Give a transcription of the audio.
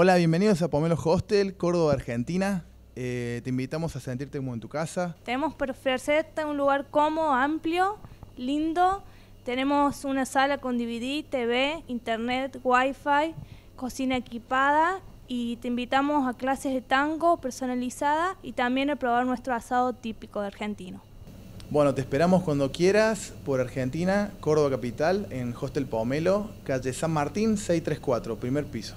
Hola, bienvenidos a Pomelo Hostel, Córdoba, Argentina. Eh, te invitamos a sentirte como en tu casa. Tenemos para ofrecerte un lugar cómodo, amplio, lindo. Tenemos una sala con DVD, TV, internet, wifi, cocina equipada y te invitamos a clases de tango personalizada y también a probar nuestro asado típico de argentino. Bueno, te esperamos cuando quieras por Argentina, Córdoba Capital, en Hostel Pomelo, calle San Martín 634, primer piso.